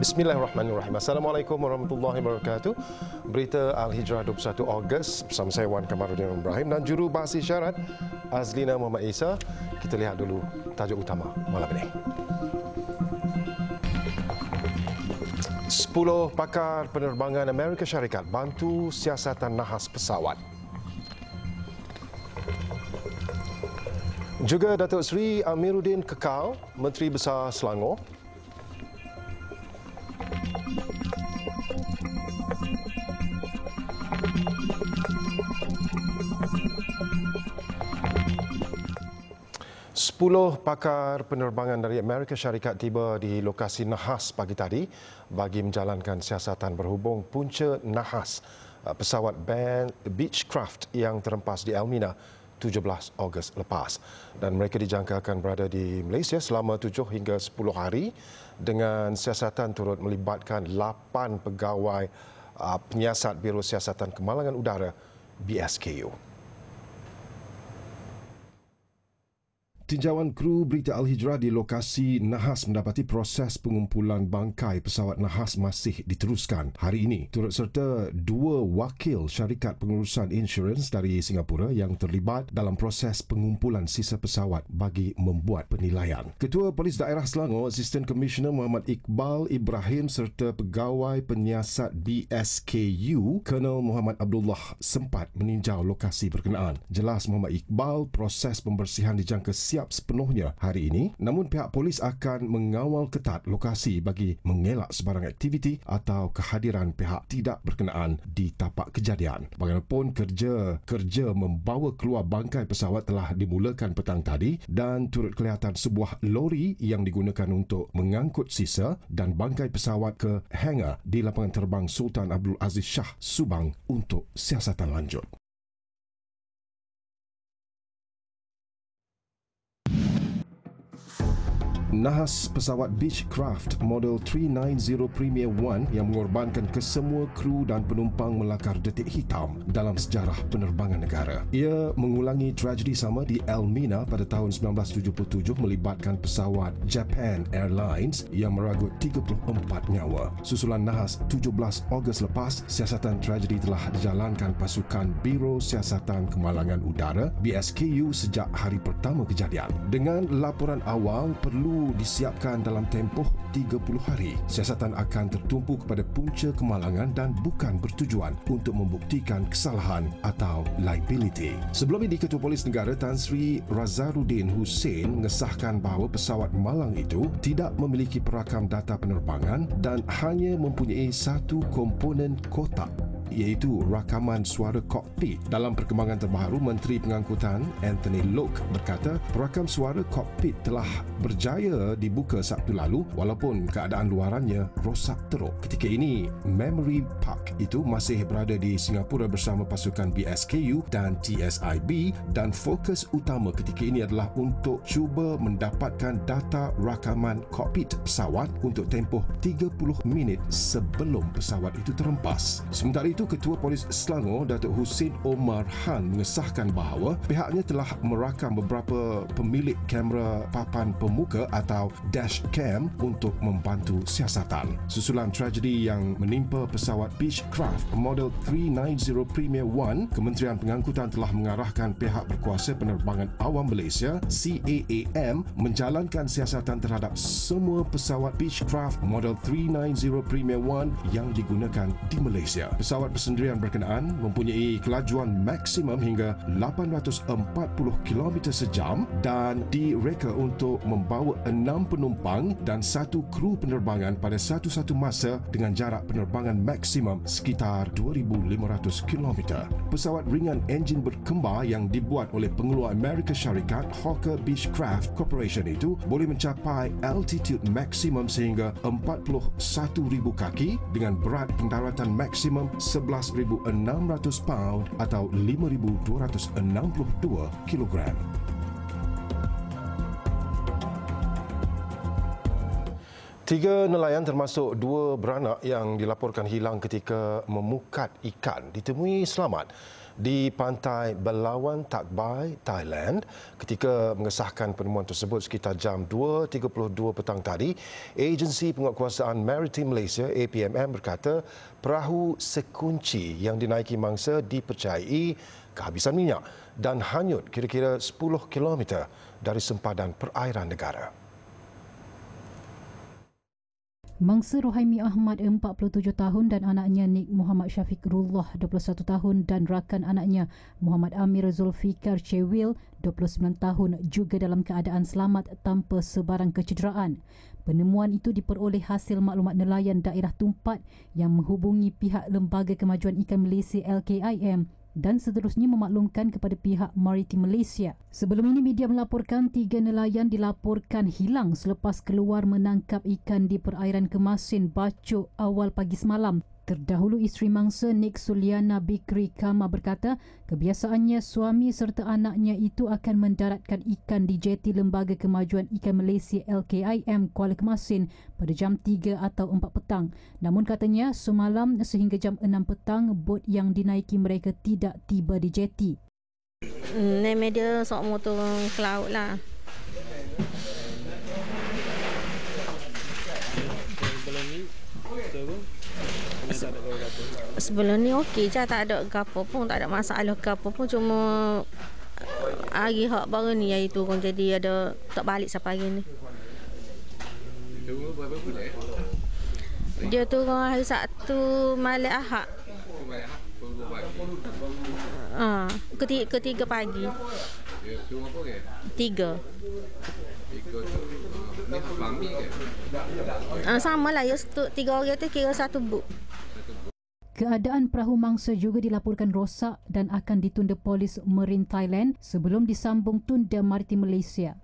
Bismillahirrahmanirrahim. Assalamualaikum warahmatullahi wabarakatuh. Berita Al-Hijrah 21 Ogos bersama saya Wan Kamarudin Ibrahim dan juru bahasa syarat Azlina Muhammad Isa. Kita lihat dulu tajuk utama malam ini. 10 pakar penerbangan Amerika Syarikat bantu siasatan nahas pesawat. Juga Datuk Seri Amiruddin Kekal, Menteri Besar Selangor, Sepuluh pakar penerbangan dari Amerika Syarikat tiba di lokasi nahas pagi tadi bagi menjalankan siasatan berhubung punca nahas eh, pesawat Ben Beechcraft yang terempas di Elmina 17 Ogos lepas. Dan mereka dijangka akan berada di Malaysia selama tujuh hingga sepuluh hari dengan siasatan turut melibatkan lapan pegawai eh, penyiasat Biro Siasatan Kemalangan Udara BSKU. Tinjauan kru berita Al-Hijrah di lokasi Nahas mendapati proses pengumpulan bangkai pesawat Nahas masih diteruskan hari ini. Turut serta dua wakil syarikat pengurusan insurans dari Singapura yang terlibat dalam proses pengumpulan sisa pesawat bagi membuat penilaian. Ketua Polis Daerah Selangor, Assistant Commissioner Muhammad Iqbal Ibrahim serta pegawai penyiasat BSKU, Colonel Muhammad Abdullah sempat meninjau lokasi berkenaan. Jelas Muhammad Iqbal, proses pembersihan dijangka siap siap sepenuhnya hari ini namun pihak polis akan mengawal ketat lokasi bagi mengelak sebarang aktiviti atau kehadiran pihak tidak berkenaan di tapak kejadian. Bagaimanapun kerja kerja membawa keluar bangkai pesawat telah dimulakan petang tadi dan turut kelihatan sebuah lori yang digunakan untuk mengangkut sisa dan bangkai pesawat ke hangar di lapangan terbang Sultan Abdul Aziz Shah Subang untuk siasatan lanjut. Nahas pesawat Beechcraft model 390 Premier One yang mengorbankan kesemua kru dan penumpang melakar detik hitam dalam sejarah penerbangan negara. Ia mengulangi tragedi sama di Elmina pada tahun 1977 melibatkan pesawat Japan Airlines yang meragut 34 nyawa. Susulan Nahas 17 Ogos lepas, siasatan tragedi telah dijalankan pasukan Biro Siasatan Kemalangan Udara BSKU sejak hari pertama kejadian. Dengan laporan awal, perlu disiapkan dalam tempoh 30 hari. Siasatan akan tertumpu kepada punca kemalangan dan bukan bertujuan untuk membuktikan kesalahan atau liability. Sebelum ini, Ketua Polis Negara Tan Sri Razaruddin Hussein mengesahkan bahawa pesawat malang itu tidak memiliki perakam data penerbangan dan hanya mempunyai satu komponen kotak iaitu rakaman suara kokpit. Dalam perkembangan terbaru, Menteri Pengangkutan Anthony Look berkata, rakam suara kokpit telah berjaya dibuka Sabtu lalu walaupun keadaan luarannya rosak teruk. Ketika ini, Memory Park itu masih berada di Singapura bersama pasukan BSKU dan TSIB dan fokus utama ketika ini adalah untuk cuba mendapatkan data rakaman kokpit pesawat untuk tempoh 30 minit sebelum pesawat itu terhempas. Sementara itu, itu Ketua Polis Selangor Datuk Hussein Omar Han mengesahkan bahawa pihaknya telah merakam beberapa pemilik kamera papan pemuka atau dash cam untuk membantu siasatan. Susulan tragedi yang menimpa pesawat Beechcraft model 390 Premier One Kementerian Pengangkutan telah mengarahkan pihak berkuasa penerbangan awam Malaysia CAAM menjalankan siasatan terhadap semua pesawat Beechcraft model 390 Premier One yang digunakan di Malaysia. Pesawat pesawat persendirian berkenaan mempunyai kelajuan maksimum hingga 840 km sejam dan direka untuk membawa enam penumpang dan satu kru penerbangan pada satu-satu masa dengan jarak penerbangan maksimum sekitar 2,500 km. Pesawat ringan enjin berkembar yang dibuat oleh pengeluar Amerika Syarikat Hawker Beechcraft Corporation itu boleh mencapai altitude maksimum sehingga 41,000 kaki dengan berat pendaratan maksimum 11,600 pound atau 5,262 kilogram. Tiga nelayan termasuk dua beranak yang dilaporkan hilang ketika memukat ikan ditemui selamat di pantai Belawan Takbai, Thailand ketika mengesahkan penemuan tersebut sekitar jam 2.32 petang tadi, agensi penguatkuasaan Maritime Malaysia APMM berkata perahu sekunci yang dinaiki mangsa dipercayai kehabisan minyak dan hanyut kira-kira 10 km dari sempadan perairan negara. Mangsa Rohaimi Ahmad 47 tahun dan anaknya Nik Muhammad Syafiqullah 21 tahun dan rakan anaknya Muhammad Amir Zulfikar Cewil 29 tahun juga dalam keadaan selamat tanpa sebarang kecederaan. Penemuan itu diperoleh hasil maklumat nelayan daerah Tumpat yang menghubungi pihak Lembaga Kemajuan Ikan Malaysia LKIM dan seterusnya memaklumkan kepada pihak Maritim Malaysia. Sebelum ini media melaporkan tiga nelayan dilaporkan hilang selepas keluar menangkap ikan di perairan Kemasin Bacok awal pagi semalam. Terdahulu isteri mangsa Nick Suliana Bikri Kama berkata kebiasaannya suami serta anaknya itu akan mendaratkan ikan di jeti Lembaga Kemajuan Ikan Malaysia LKIM Kuala Kemasin pada jam 3 atau 4 petang. Namun katanya semalam sehingga jam 6 petang bot yang dinaiki mereka tidak tiba di jeti. Hmm, Nama dia sok motor ke laut lah. Sebelum ni okey je tak ada gapo pun tak ada masalah gapo pun cuma eh, hari hak baru ni hari turun jadi ada tak balik sampai hari ni. Dia turun hari Sabtu malam Ahad. Ah, uh, ketiga, pagi. Tiga. Ah, sama lah. Ya, tiga orang tu kira satu buk. Keadaan perahu mangsa juga dilaporkan rosak dan akan ditunda polis Marine Thailand sebelum disambung tunda Maritim Malaysia.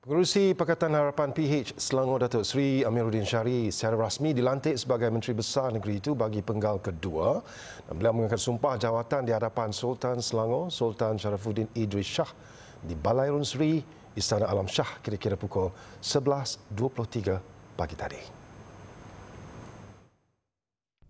Pengurusi Pakatan Harapan PH Selangor Datuk Seri Amiruddin Syari secara rasmi dilantik sebagai Menteri Besar Negeri itu bagi penggal kedua dan beliau mengangkat sumpah jawatan di hadapan Sultan Selangor Sultan Sharafuddin Idris Shah di Balai Run Istana Alam Shah kira-kira pukul 11.23 pagi tadi.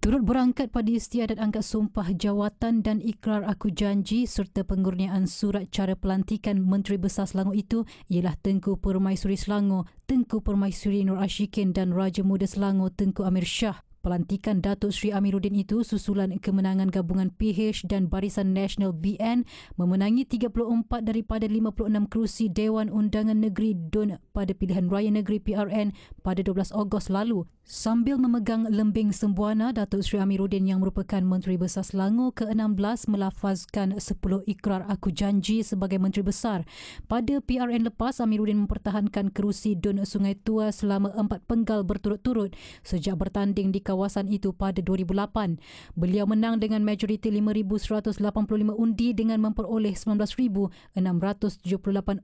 Turut berangkat pada istiadat angkat sumpah jawatan dan ikrar aku janji serta pengurniaan surat cara pelantikan Menteri Besar Selangor itu ialah Tengku Permaisuri Selangor, Tengku Permaisuri Nur Ashikin dan Raja Muda Selangor Tengku Amir Shah. Pelantikan Datuk Sri Amiruddin itu susulan kemenangan gabungan PH dan Barisan Nasional BN memenangi 34 daripada 56 kerusi Dewan Undangan Negeri DUN pada pilihan raya negeri PRN pada 12 Ogos lalu Sambil memegang lembing sembuana, Datuk Sri Amiruddin yang merupakan Menteri Besar Selangor ke-16 melafazkan 10 ikrar aku janji sebagai Menteri Besar. Pada PRN lepas, Amiruddin mempertahankan kerusi Dun Sungai Tua selama empat penggal berturut-turut sejak bertanding di kawasan itu pada 2008. Beliau menang dengan majoriti 5,185 undi dengan memperoleh 19,678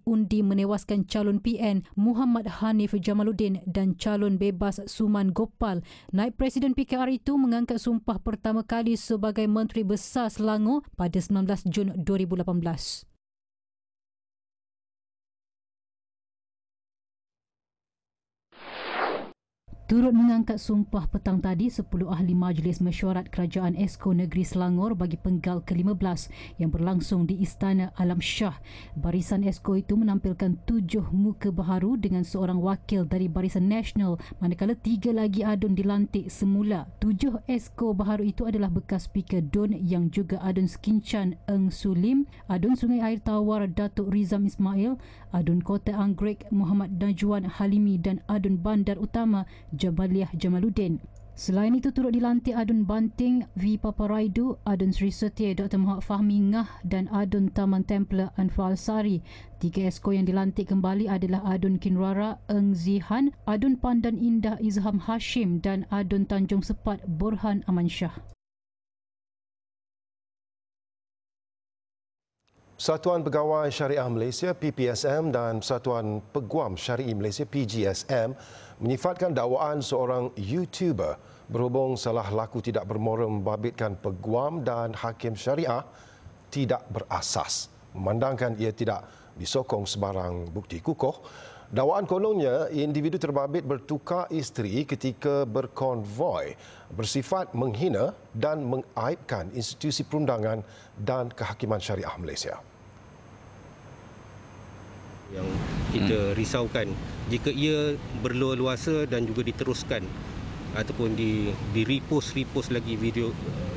undi menewaskan calon PN Muhammad Hanif Jamaluddin dan calon bebas Suman Gopal. Naib Presiden PKR itu mengangkat sumpah pertama kali sebagai Menteri Besar Selangor pada 19 Jun 2018. Turut mengangkat sumpah petang tadi, 10 ahli majlis mesyuarat Kerajaan Esko Negeri Selangor bagi penggal ke-15 yang berlangsung di Istana Alam Shah. Barisan Esko itu menampilkan tujuh muka baharu dengan seorang wakil dari Barisan Nasional manakala tiga lagi adun dilantik semula. Tujuh Esko baharu itu adalah bekas speaker DUN yang juga adun Skinchan Eng Sulim, adun Sungai Air Tawar Datuk Rizam Ismail, adun Kota Anggrek Muhammad Najuan Halimi dan adun Bandar Utama Jabaliah Jamaluddin. Selain itu turut dilantik Adun Banting V. Paparaidu, Adun Sri Setia Dr. Mohd Fahmi Ngah dan Adun Taman Templar Anfal Sari. Tiga esko yang dilantik kembali adalah Adun Kinrara Eng Zihan, Adun Pandan Indah Izham Hashim dan Adun Tanjung Sepat Burhan Amansyah. Satuan Pegawai Syariah Malaysia PPSM dan Satuan Peguam Syariah Malaysia PGSM menyifatkan dakwaan seorang YouTuber berhubung salah laku tidak bermoral membabitkan peguam dan hakim syariah tidak berasas. Memandangkan ia tidak disokong sebarang bukti kukuh, dakwaan kononnya individu terbabit bertukar isteri ketika berkonvoy bersifat menghina dan mengaibkan institusi perundangan dan kehakiman syariah Malaysia yang kita hmm. risaukan jika ia berleluasa dan juga diteruskan ataupun di di repost repost lagi video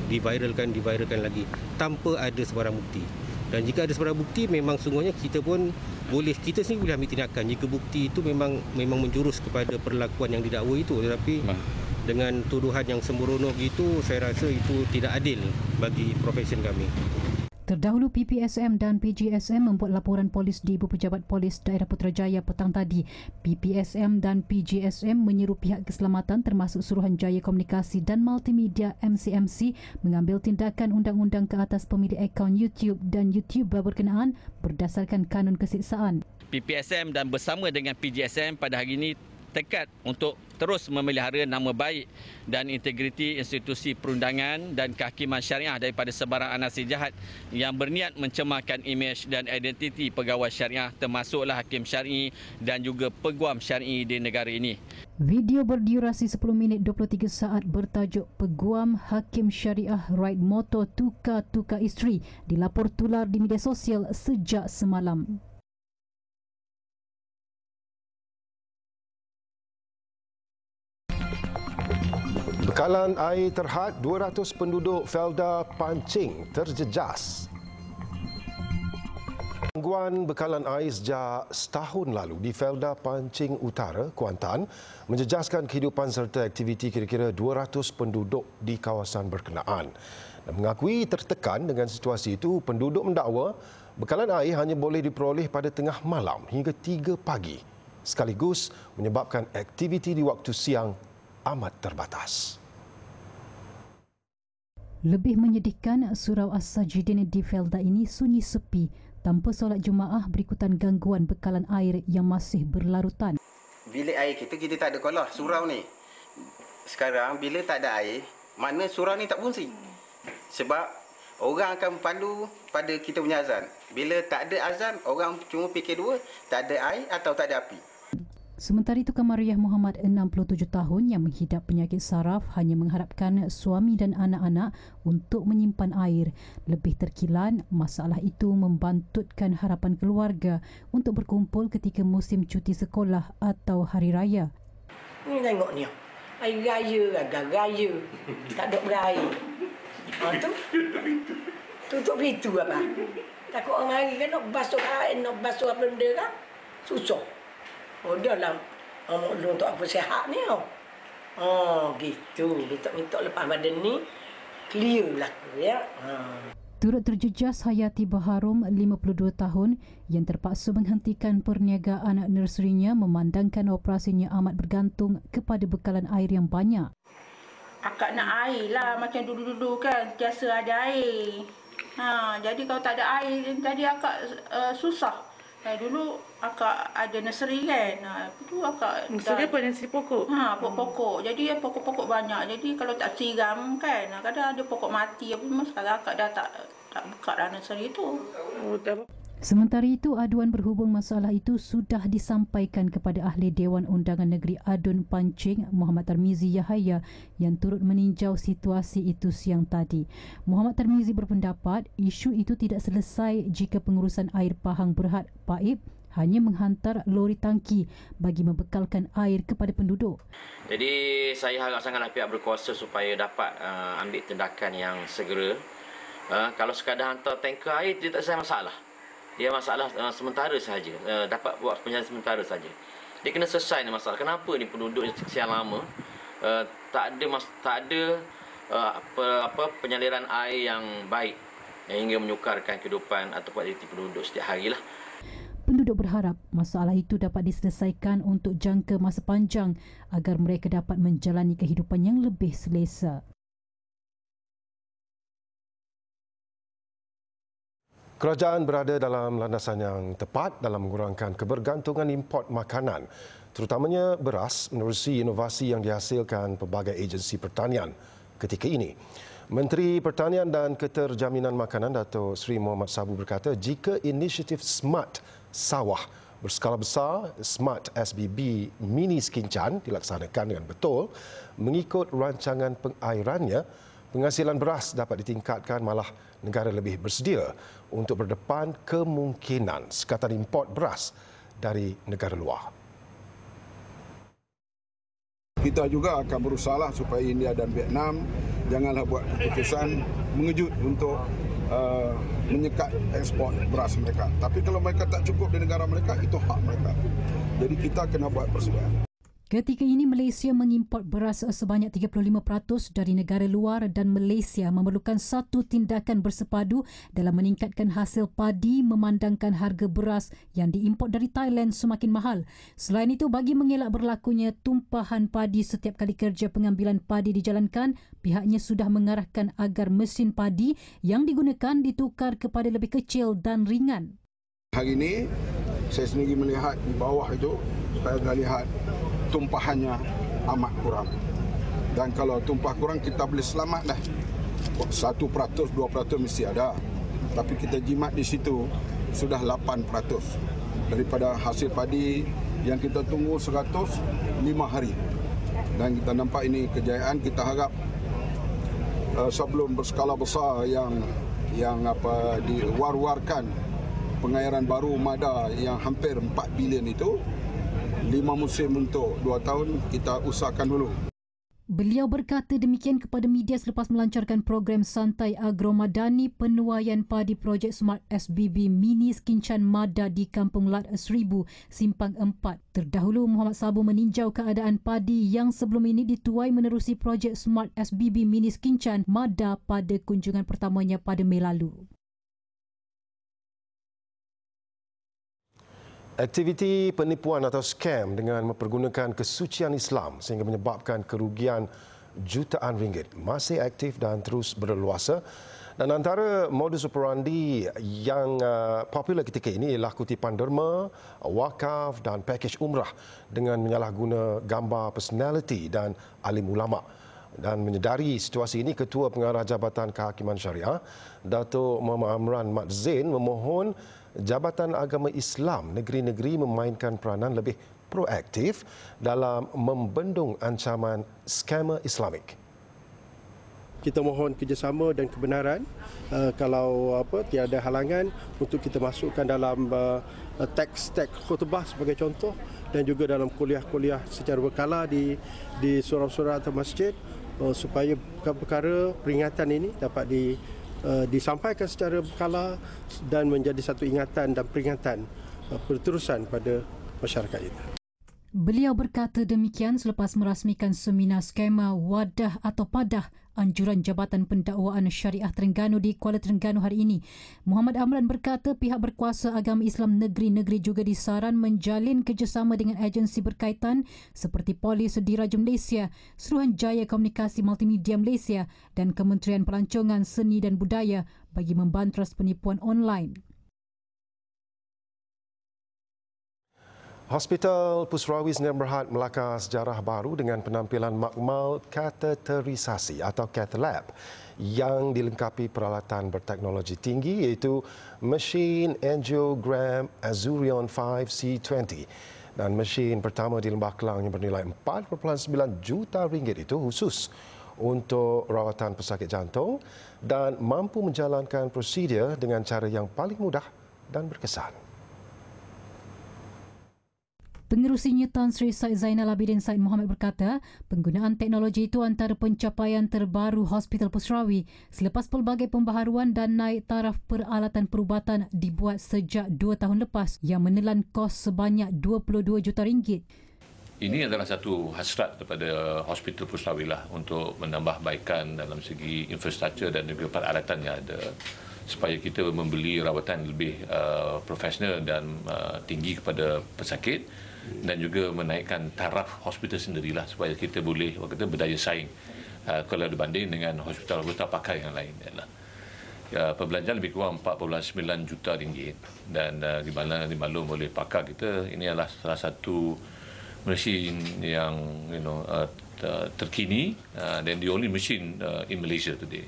diviralkan diviralkan lagi tanpa ada sebarang bukti dan jika ada sebarang bukti memang sungguhnya kita pun boleh kita sendiri boleh ambil tindakan jika bukti itu memang memang menjurus kepada perlakuan yang didakwa itu tetapi Mah. dengan tuduhan yang sembrono begitu saya rasa itu tidak adil bagi profesi kami Terdahulu PPSM dan PGSM membuat laporan polis di Ibu Pejabat Polis Daerah Putrajaya petang tadi. PPSM dan PGSM menyeru pihak keselamatan termasuk Suruhanjaya Komunikasi dan Multimedia MCMC mengambil tindakan undang-undang ke atas pemilik akaun YouTube dan YouTuber berkenaan berdasarkan kanun kesiksaan. PPSM dan bersama dengan PGSM pada hari ini bertekad untuk terus memelihara nama baik dan integriti institusi perundangan dan kehakiman syariah daripada sebarang anasir jahat yang berniat mencemarkan imej dan identiti pegawai syariah termasuklah hakim syariah dan juga peguam syariah di negara ini. Video berdurasi 10 minit 23 saat bertajuk Peguam Hakim Syariah Ride Motor Tukar-Tukar Isteri dilaporkan tular di media sosial sejak semalam. Pangkalan air terhad 200 penduduk Felda Pancing terjejas. Gangguan bekalan air sejak setahun lalu di Felda Pancing Utara, Kuantan menjejaskan kehidupan serta aktiviti kira-kira 200 penduduk di kawasan berkenaan. Dan mengakui tertekan dengan situasi itu, penduduk mendakwa bekalan air hanya boleh diperoleh pada tengah malam hingga 3 pagi sekaligus menyebabkan aktiviti di waktu siang amat terbatas. Lebih menyedihkan, surau As-Sajidin di Felda ini sunyi sepi tanpa solat jemaah berikutan gangguan bekalan air yang masih berlarutan. Bilik air kita, kita tak ada kolah surau ni. Sekarang bila tak ada air, mana surau ni tak fungsi. Sebab orang akan pandu pada kita punya azan. Bila tak ada azan, orang cuma fikir dua, tak ada air atau tak ada api. Sementara itu, Kamariah Muhammad, 67 tahun, yang menghidap penyakit saraf hanya mengharapkan suami dan anak-anak untuk menyimpan air. Lebih terkilan, masalah itu membantutkan harapan keluarga untuk berkumpul ketika musim cuti sekolah atau hari raya. Ini tengok ni. Air raya, agak raya. Tak ada berair. Ha, tu? Tutup itu apa? Takut orang mari kan nak basuh air, nak basuh apa benda kan? Susah. Oh, dia lah Amak oh, lu untuk apa sehat ni oh. Oh, gitu. Minta-minta lepas badan ni, clear lah. tu Ya? Ha. Turut terjejas Hayati Baharum, 52 tahun, yang terpaksa menghentikan perniagaan nurserinya memandangkan operasinya amat bergantung kepada bekalan air yang banyak. Akak nak air lah macam dulu-dulu kan, biasa ada air. Ha, jadi kalau tak ada air, jadi akak uh, susah. Ha, dulu akak ada nursery kan. Ha, tu akak nursery dah, apa nursery pokok? Ha, pokok pokok. Hmm. Jadi eh, pokok-pokok banyak. Jadi kalau tak siram kan, ah, kadang ada pokok mati apa semua sekarang akak dah tak tak buka dah nursery tu. Oh, tak Sementara itu, aduan berhubung masalah itu sudah disampaikan kepada Ahli Dewan Undangan Negeri Adun Pancing, Muhammad Tarmizi Yahaya yang turut meninjau situasi itu siang tadi. Muhammad Tarmizi berpendapat isu itu tidak selesai jika pengurusan air Pahang Berhad, PAIB, hanya menghantar lori tangki bagi membekalkan air kepada penduduk. Jadi, saya harap sangatlah pihak berkuasa supaya dapat uh, ambil tindakan yang segera. Uh, kalau sekadar hantar tanker air, dia tak saya masalah. Ia masalah uh, sementara saja. Uh, dapat buat penyelesaian sementara saja. Dia kena selesai ni masalah. Kenapa ni penduduk sekian lama uh, tak ada mas tak ada uh, apa, apa penyaliran air yang baik yang ingin menyukarkan kehidupan ataupun aktiviti penduduk setiap hari lah. Penduduk berharap masalah itu dapat diselesaikan untuk jangka masa panjang agar mereka dapat menjalani kehidupan yang lebih selesa. Kerajaan berada dalam landasan yang tepat dalam mengurangkan kebergantungan import makanan, terutamanya beras menerusi inovasi yang dihasilkan pelbagai agensi pertanian ketika ini. Menteri Pertanian dan Keterjaminan Makanan Dato Sri Muhammad Sabu berkata jika inisiatif Smart Sawah berskala besar Smart SBB Mini Skincan dilaksanakan dengan betul mengikut rancangan pengairannya, penghasilan beras dapat ditingkatkan malah negara lebih bersedia untuk berdepan kemungkinan sekatan import beras dari negara luar. Kita juga akan berusaha supaya India dan Vietnam janganlah buat keputusan mengejut untuk uh, menyekat ekspor beras mereka. Tapi kalau mereka tak cukup di negara mereka, itu hak mereka. Jadi kita kena buat persediaan. Ketika ini Malaysia mengimport beras sebanyak 35% dari negara luar dan Malaysia memerlukan satu tindakan bersepadu dalam meningkatkan hasil padi memandangkan harga beras yang diimport dari Thailand semakin mahal. Selain itu bagi mengelak berlakunya tumpahan padi setiap kali kerja pengambilan padi dijalankan, pihaknya sudah mengarahkan agar mesin padi yang digunakan ditukar kepada lebih kecil dan ringan. Hari ini saya sendiri melihat di bawah itu saya dah lihat tumpahannya amat kurang. Dan kalau tumpah kurang kita boleh selamat dah. satu peratus dua peratus mesti ada. Tapi kita jimat di situ sudah lapan peratus daripada hasil padi yang kita tunggu seratus lima hari. Dan kita nampak ini kejayaan kita harap uh, sebelum berskala besar yang yang apa diwar-warkan pengairan baru Mada yang hampir 4 bilion itu lima musim untuk dua tahun, kita usahakan dulu. Beliau berkata demikian kepada media selepas melancarkan program Santai Agro Madani Penuaian Padi Projek Smart SBB Mini Skincan Mada di Kampung Lat 1000, Simpang 4. Terdahulu, Muhammad Sabu meninjau keadaan padi yang sebelum ini dituai menerusi projek Smart SBB Mini Skincan Mada pada kunjungan pertamanya pada Mei lalu. Aktiviti penipuan atau scam dengan mempergunakan kesucian Islam sehingga menyebabkan kerugian jutaan ringgit masih aktif dan terus berleluasa. Dan antara modus operandi yang uh, popular ketika ini ialah kutipan derma, wakaf dan pakej umrah dengan menyalahguna gambar personality dan alim ulama. Dan menyedari situasi ini, Ketua Pengarah Jabatan Kehakiman Syariah, Dato' Muhammad Amran Mat Zain memohon Jabatan Agama Islam negeri-negeri memainkan peranan lebih proaktif dalam membendung ancaman skamer Islamik. Kita mohon kerjasama dan kebenaran uh, kalau apa tiada halangan untuk kita masukkan dalam uh, eh, eh, teks-teks khutbah sebagai contoh dan juga dalam kuliah-kuliah secara berkala di di surau-surau atau masjid uh, supaya perkara peringatan ini dapat di Uh, disampaikan secara berkala dan menjadi satu ingatan dan peringatan uh, berterusan pada masyarakat kita. Beliau berkata demikian selepas merasmikan seminar skema wadah atau padah anjuran Jabatan Pendakwaan Syariah Terengganu di Kuala Terengganu hari ini. Muhammad Amran berkata pihak berkuasa agama Islam negeri-negeri juga disaran menjalin kerjasama dengan agensi berkaitan seperti Polis Diraja Malaysia, Suruhanjaya Komunikasi Multimedia Malaysia dan Kementerian Pelancongan Seni dan Budaya bagi membantras penipuan online. Hospital Pusrawis Sdn Bhd Melaka sejarah baru dengan penampilan makmal kateterisasi atau cath lab yang dilengkapi peralatan berteknologi tinggi iaitu mesin angiogram Azurion 5C20 dan mesin pertama di Lembah Kelang yang bernilai 4.9 juta ringgit itu khusus untuk rawatan pesakit jantung dan mampu menjalankan prosedur dengan cara yang paling mudah dan berkesan. Pengerusinya Tan Sri Said Zainal Abidin Said Mohamed berkata, penggunaan teknologi itu antara pencapaian terbaru Hospital Pusrawi selepas pelbagai pembaharuan dan naik taraf peralatan perubatan dibuat sejak dua tahun lepas yang menelan kos sebanyak 22 juta ringgit. Ini adalah satu hasrat kepada Hospital Pusrawi lah untuk menambah baikan dalam segi infrastruktur dan juga peralatan yang ada supaya kita membeli rawatan lebih uh, profesional dan uh, tinggi kepada pesakit dan juga menaikkan taraf hospital sendirilah supaya kita boleh kata berdaya saing uh, kalau dibanding dengan hospital-hospital pakar yang lain ialah ya, ya, perbelanjaan lebih kurang 4.9 juta ringgit dan uh, di mana dimaklum oleh pakar kita ini adalah salah satu mesin yang you know uh, terkini uh, the only machine uh, in Malaysia today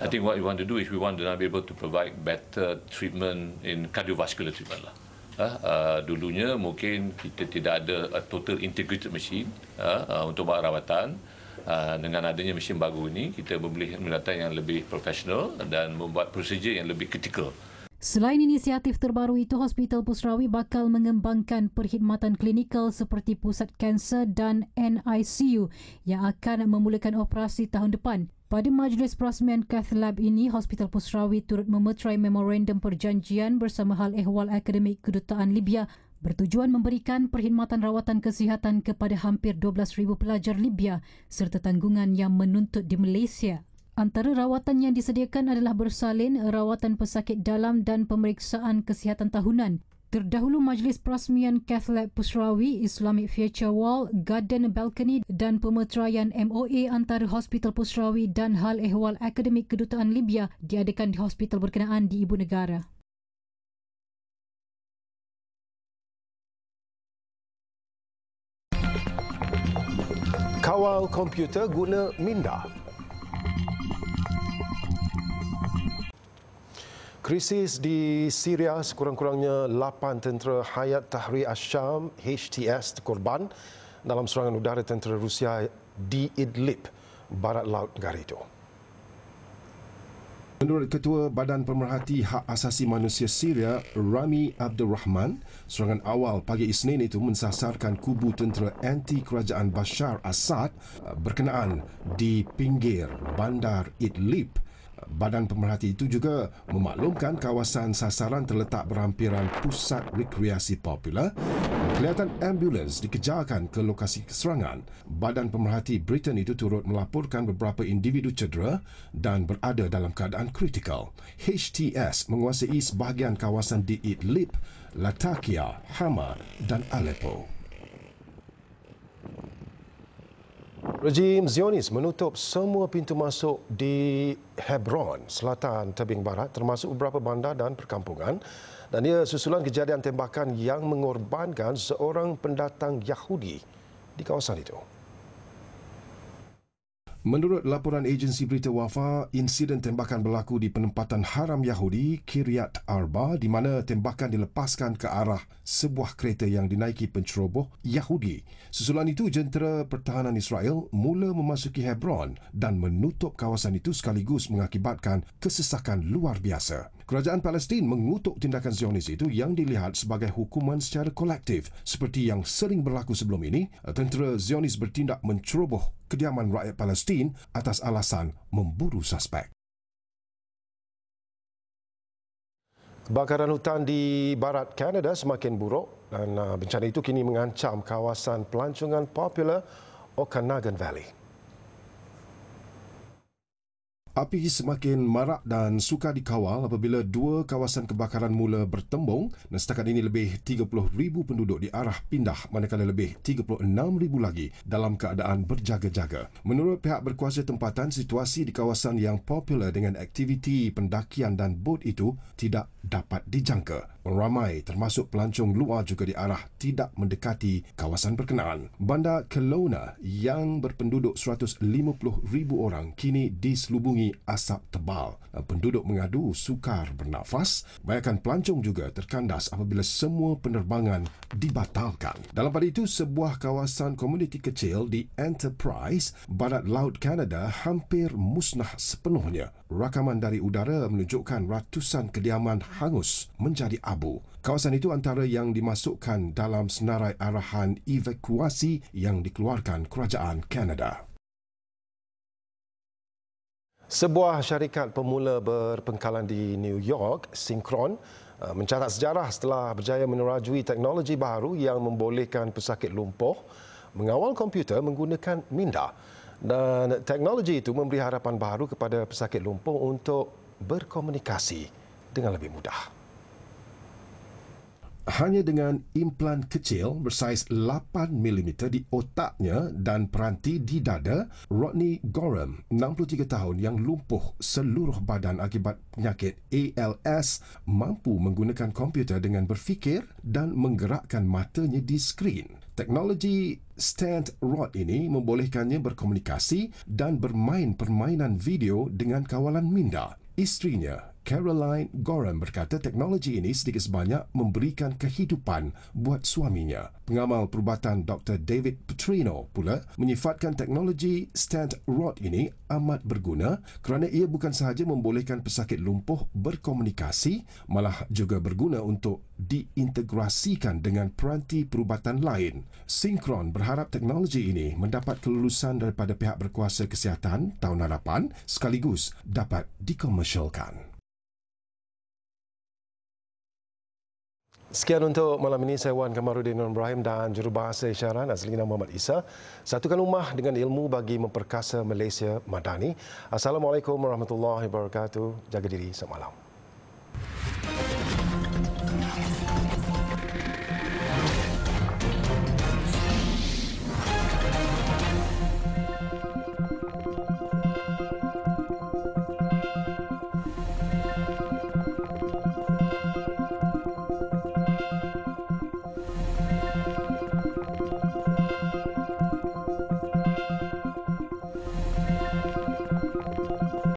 I think what we want to do is we want to be able to provide better treatment in cardiovascular treatment lah. Uh, dulunya mungkin kita tidak ada ah, total integrated machine uh, uh, untuk barang rawatan. Uh, dengan adanya mesin baru ini, kita membeli peralatan yang lebih profesional dan membuat prosedur yang lebih kritikal. Selain inisiatif terbaru itu, Hospital Pusrawi bakal mengembangkan perkhidmatan klinikal seperti pusat kanser dan NICU yang akan memulakan operasi tahun depan. Pada majlis perasmian Cath Lab ini, Hospital Pusrawi turut memeterai memorandum perjanjian bersama Hal Ehwal Akademik Kedutaan Libya bertujuan memberikan perkhidmatan rawatan kesihatan kepada hampir 12,000 pelajar Libya serta tanggungan yang menuntut di Malaysia. Antara rawatan yang disediakan adalah bersalin, rawatan pesakit dalam dan pemeriksaan kesihatan tahunan Terdahulu Majlis Perasmian Catholic Pusrawi Islamic Future Wall, Garden Balcony dan Pemeteraian MOA antara Hospital Pusrawi dan Hal Ehwal Akademik Kedutaan Libya diadakan di hospital berkenaan di Ibu Negara. Kawal komputer guna minda. Krisis di Syria sekurang-kurangnya 8 tentera Hayat Tahri Asyam HTS terkorban dalam serangan udara tentera Rusia di Idlib, barat laut negara itu. Menurut Ketua Badan Pemerhati Hak Asasi Manusia Syria, Rami Abdul Rahman, serangan awal pagi Isnin itu mensasarkan kubu tentera anti-kerajaan Bashar Assad berkenaan di pinggir bandar Idlib, Badan pemerhati itu juga memaklumkan kawasan sasaran terletak berhampiran pusat rekreasi popular. Kelihatan ambulans dikejarkan ke lokasi keserangan. Badan pemerhati Britain itu turut melaporkan beberapa individu cedera dan berada dalam keadaan kritikal. HTS menguasai sebahagian kawasan di Idlib, Latakia, Hama dan Aleppo. Rejim Zionis menutup semua pintu masuk di Hebron, selatan tebing barat termasuk beberapa bandar dan perkampungan dan ia susulan kejadian tembakan yang mengorbankan seorang pendatang Yahudi di kawasan itu. Menurut laporan agensi berita Wafa, insiden tembakan berlaku di penempatan haram Yahudi Kiryat Arba di mana tembakan dilepaskan ke arah sebuah kereta yang dinaiki penceroboh Yahudi. Susulan itu, jentera pertahanan Israel mula memasuki Hebron dan menutup kawasan itu sekaligus mengakibatkan kesesakan luar biasa. Kerajaan Palestin mengutuk tindakan Zionis itu yang dilihat sebagai hukuman secara kolektif seperti yang sering berlaku sebelum ini tentera Zionis bertindak menceroboh kediaman rakyat Palestin atas alasan memburu suspek. Kebakaran hutan di barat Kanada semakin buruk dan uh, bencana itu kini mengancam kawasan pelancongan popular Okanagan Valley. Api semakin marak dan suka dikawal apabila dua kawasan kebakaran mula bertembung dan setakat ini lebih 30,000 penduduk diarah pindah manakala lebih 36,000 lagi dalam keadaan berjaga-jaga. Menurut pihak berkuasa tempatan, situasi di kawasan yang popular dengan aktiviti pendakian dan bot itu tidak dapat dijangka ramai termasuk pelancong luar juga diarah tidak mendekati kawasan berkenaan. Bandar Kelowna yang berpenduduk 150,000 orang kini diselubungi asap tebal. Penduduk mengadu sukar bernafas. Bayangkan pelancong juga terkandas apabila semua penerbangan dibatalkan. Dalam pada itu, sebuah kawasan komuniti kecil di Enterprise, Barat Laut Kanada hampir musnah sepenuhnya. Rakaman dari udara menunjukkan ratusan kediaman hangus menjadi awal abu. Kawasan itu antara yang dimasukkan dalam senarai arahan evakuasi yang dikeluarkan kerajaan Kanada. Sebuah syarikat pemula berpengkalan di New York, Synchron, eh, mencatat sejarah setelah berjaya menerajui teknologi baru yang membolehkan pesakit lumpuh mengawal komputer menggunakan minda. Dan teknologi itu memberi harapan baru kepada pesakit lumpuh untuk berkomunikasi dengan lebih mudah hanya dengan implan kecil bersaiz 8mm di otaknya dan peranti di dada, Rodney Gorham, 63 tahun yang lumpuh seluruh badan akibat penyakit ALS, mampu menggunakan komputer dengan berfikir dan menggerakkan matanya di skrin. Teknologi Stand Rod ini membolehkannya berkomunikasi dan bermain permainan video dengan kawalan minda. Istrinya, Caroline Goran berkata teknologi ini sedikit sebanyak memberikan kehidupan buat suaminya. Pengamal perubatan Dr. David Petrino pula menyifatkan teknologi stent rod ini amat berguna kerana ia bukan sahaja membolehkan pesakit lumpuh berkomunikasi malah juga berguna untuk diintegrasikan dengan peranti perubatan lain. Synchron berharap teknologi ini mendapat kelulusan daripada pihak berkuasa kesihatan tahun hadapan sekaligus dapat dikomersialkan. Sekian untuk malam ini saya Wan Kamarudin Nur Ibrahim dan jurubahasa isyarat nama Muhammad Isa. Satukan rumah dengan ilmu bagi memperkasa Malaysia Madani. Assalamualaikum warahmatullahi wabarakatuh. Jaga diri semalam.